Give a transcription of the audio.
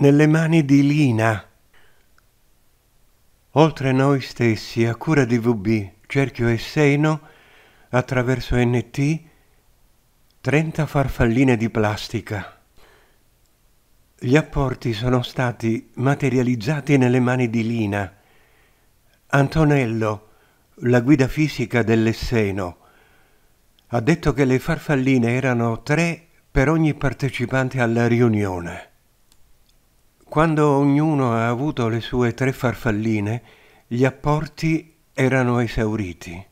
nelle mani di Lina. Oltre noi stessi, a cura di VB, Cerchio e seno, attraverso NT, 30 farfalline di plastica. Gli apporti sono stati materializzati nelle mani di Lina. Antonello, la guida fisica dell'Esseno, ha detto che le farfalline erano tre per ogni partecipante alla riunione. Quando ognuno ha avuto le sue tre farfalline, gli apporti erano esauriti.